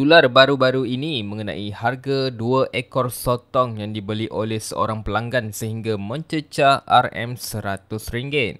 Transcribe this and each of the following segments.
tular baru-baru ini mengenai harga dua ekor sotong yang dibeli oleh seorang pelanggan sehingga mencecah RM100.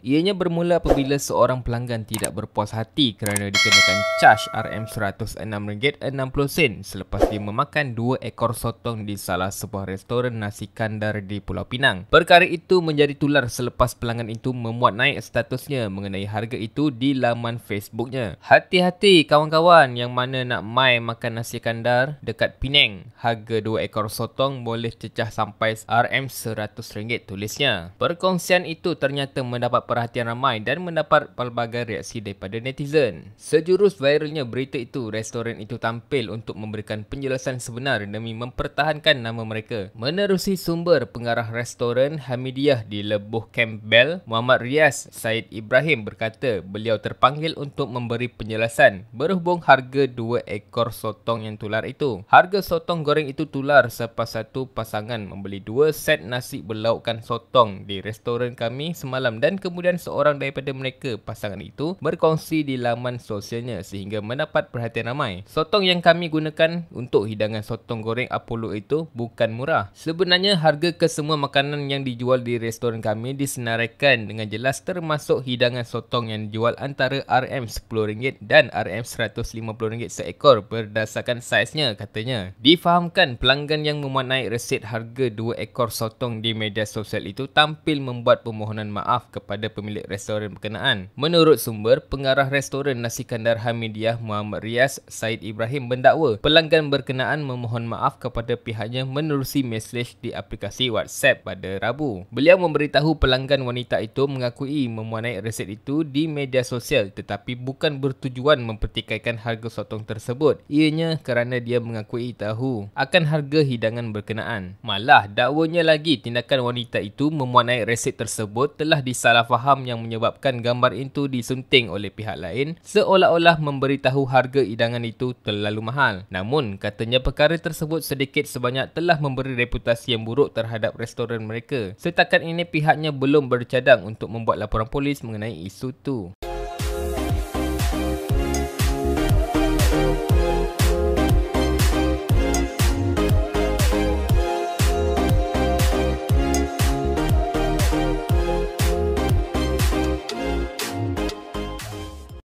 Ianya bermula apabila seorang pelanggan tidak berpuas hati kerana dikenakan charge RM106.60 selepas dia memakan dua ekor sotong di salah sebuah restoran nasi kandar di Pulau Pinang. Perkara itu menjadi tular selepas pelanggan itu memuat naik statusnya mengenai harga itu di laman Facebooknya. Hati-hati kawan-kawan yang mana nak mai makan makan nasi kandar dekat Penang. Harga dua ekor sotong boleh cecah sampai RM100 tulisnya. Perkongsian itu ternyata mendapat perhatian ramai dan mendapat pelbagai reaksi daripada netizen. Sejurus viralnya berita itu, restoran itu tampil untuk memberikan penjelasan sebenar demi mempertahankan nama mereka. Menerusi sumber pengarah restoran Hamidiyah di Lebuh Campbell, Muhammad Rias Said Ibrahim berkata beliau terpanggil untuk memberi penjelasan berhubung harga dua ekor sotong sotong yang tular itu. Harga sotong goreng itu tular sepas satu pasangan membeli dua set nasi berlaukan sotong di restoran kami semalam dan kemudian seorang daripada mereka pasangan itu berkongsi di laman sosialnya sehingga mendapat perhatian ramai. Sotong yang kami gunakan untuk hidangan sotong goreng Apollo itu bukan murah. Sebenarnya harga kesemua makanan yang dijual di restoran kami disenaraikan dengan jelas termasuk hidangan sotong yang dijual antara RM10 dan RM150 seekor berdasarkan berdasarkan saiznya katanya. Difahamkan pelanggan yang memuat naik resit harga dua ekor sotong di media sosial itu tampil membuat permohonan maaf kepada pemilik restoran berkenaan. Menurut sumber, pengarah restoran Nasi Kandar Hamidiyah Muhammad Rias Said Ibrahim mendakwa pelanggan berkenaan memohon maaf kepada pihaknya menerusi mesej di aplikasi WhatsApp pada Rabu. Beliau memberitahu pelanggan wanita itu mengakui memuat naik resit itu di media sosial tetapi bukan bertujuan mempertikaikan harga sotong tersebut. Ianya dakwanya kerana dia mengakui tahu akan harga hidangan berkenaan. Malah, dakwanya lagi tindakan wanita itu memuat naik resit tersebut telah disalahfaham yang menyebabkan gambar itu disunting oleh pihak lain seolah-olah memberitahu harga hidangan itu terlalu mahal. Namun, katanya perkara tersebut sedikit sebanyak telah memberi reputasi yang buruk terhadap restoran mereka. Setakat ini pihaknya belum bercadang untuk membuat laporan polis mengenai isu itu.